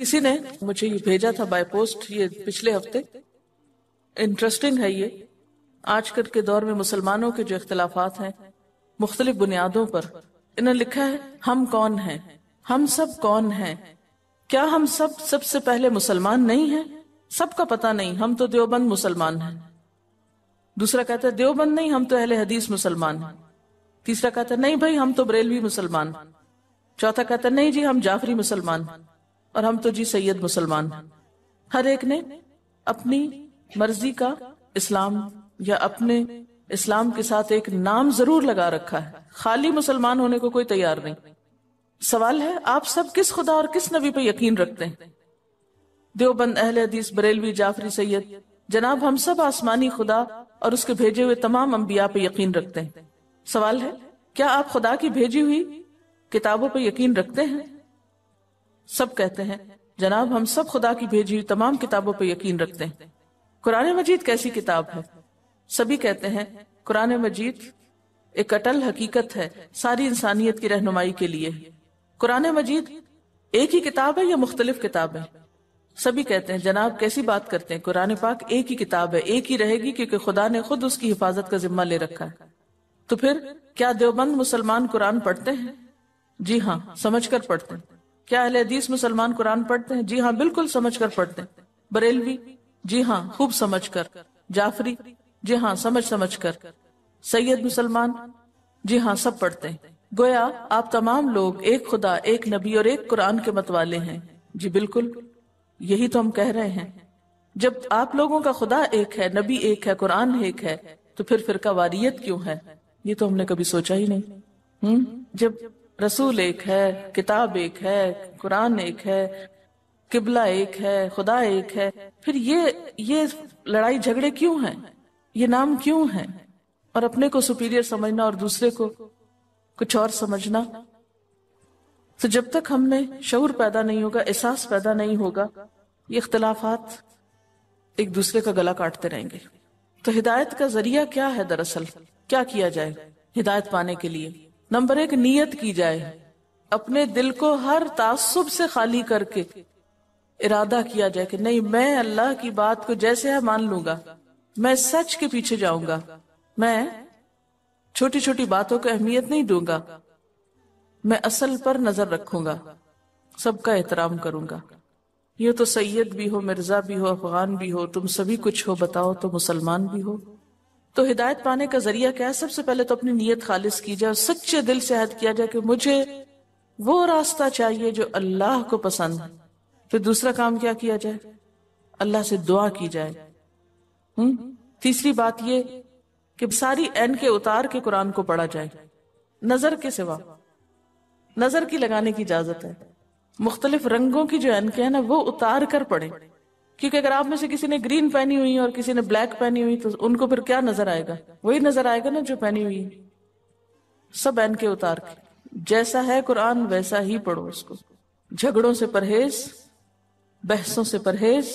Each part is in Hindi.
किसी ने मुझे ये भेजा था बाय पोस्ट ये पिछले हफ्ते इंटरेस्टिंग है ये आजकल के दौर में मुसलमानों के जो इख्तलाफात हैं मुख्तलिफ बुनियादों पर इन्हें लिखा है हम कौन हैं हम सब कौन हैं क्या हम सब सबसे पहले मुसलमान नहीं हैं सबका पता नहीं हम तो देवबंद मुसलमान हैं दूसरा कहता है देवबंद नहीं हम तो अहले हदीस मुसलमान हैं तीसरा कहता है नहीं भाई हम तो बरेलवी मुसलमान चौथा कहता है नहीं जी हम जाफरी मुसलमान और हम तो जी सैयद मुसलमान हर एक ने अपनी मर्जी का इस्लाम या अपने इस्लाम के साथ एक नाम जरूर लगा रखा है खाली मुसलमान होने को कोई तैयार नहीं सवाल है आप सब किस खुदा और किस नबी पे यकीन रखते हैं देवबंद अहल हदीस बरेलवी जाफरी सैयद जनाब हम सब आसमानी खुदा और उसके भेजे हुए तमाम अम्बिया पर यकीन रखते हैं सवाल है क्या आप खुदा की भेजी हुई किताबों पर यकीन रखते हैं सब कहते हैं जनाब हम सब खुदा की भेजी हुई तमाम किताबों पर यकीन रखते हैं कुरान मजीद कैसी किताब है सभी कहते हैं कुरान मजीद एक अटल हकीकत है सारी इंसानियत की रहनुमाई के लिए कुरान मजीद एक ही किताब है या मुख्तलिफ किताब है सभी कहते हैं जनाब कैसी बात करते हैं कुरान पाक एक ही किताब है एक ही रहेगी क्योंकि खुदा ने खुद उसकी हिफाजत का जिम्मा ले रखा है तो फिर क्या देवबंद मुसलमान कुरान पढ़ते हैं जी हाँ समझ कर पढ़ते हैं क्या अहले हदीस मुसलमान कुरान पढ़ते हैं जी हाँ बिल्कुल समझ कर पढ़ते हैं बरेलवी जी हाँ खूब समझ कर जाफरी जी हाँ समझ समझ कर सैयद मुसलमान जी हाँ सब पढ़ते हैं गोया आप तमाम लोग एक खुदा एक नबी और एक कुरान के मतवाले हैं जी बिल्कुल यही तो हम कह रहे हैं जब आप लोगों का खुदा एक है नबी एक है कुरान एक है तो फिर फिरका वारियत क्यों है ये तो हमने कभी सोचा ही नहीं हम्म जब रसूल एक है किताब एक है कुरान एक है किबला एक है खुदा एक है फिर ये ये लड़ाई झगड़े क्यों हैं ये नाम क्यों हैं और अपने को सुपीरियर समझना और दूसरे को कुछ और समझना तो जब तक हमने में शौर पैदा नहीं होगा एहसास पैदा नहीं होगा ये इख्तलाफात एक दूसरे का गला काटते रहेंगे तो हिदायत का जरिया क्या है दरअसल क्या किया जाए हिदायत पाने के लिए नंबर एक नीयत की जाए अपने दिल को हर तासुब से खाली करके इरादा किया जाए कि नहीं मैं अल्लाह की बात को जैसे है मान लूंगा मैं सच के पीछे जाऊंगा मैं छोटी छोटी बातों को अहमियत नहीं दूंगा मैं असल पर नजर रखूंगा सबका एहतराम करूंगा ये तो सैयद भी हो मिर्जा भी हो अफगान भी हो तुम सभी कुछ हो बताओ तो मुसलमान भी हो तो हिदायत पाने का जरिया क्या है सबसे पहले तो अपनी नीयत खालिज की जाए और सच्चे दिल से हद किया जाए कि मुझे वो रास्ता चाहिए जो अल्लाह को पसंद है फिर दूसरा काम क्या किया जाए अल्लाह से दुआ की जाए हम्म तीसरी बात ये कि सारी एन के उतार के कुरान को पढ़ा जाए नजर के सिवा नजर की लगाने की इजाजत है मुख्तलिफ रंगों की जो एनके है ना वो उतार कर पढ़े क्योंकि अगर आप में से किसी ने ग्रीन पहनी हुई और किसी ने ब्लैक पहनी हुई तो उनको फिर क्या नजर आएगा वही नजर आएगा ना जो पहनी हुई सब पहन के उतार के जैसा है कुरान वैसा ही पढ़ो उसको झगड़ों से परहेज बहसों से परहेज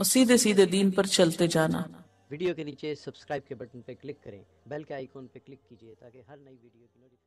और सीधे सीधे दीन पर चलते जाना वीडियो के नीचे सब्सक्राइब के बटन पर क्लिक करें बेल के आइकॉन पर क्लिक कीजिए ताकि हर नई वीडियो की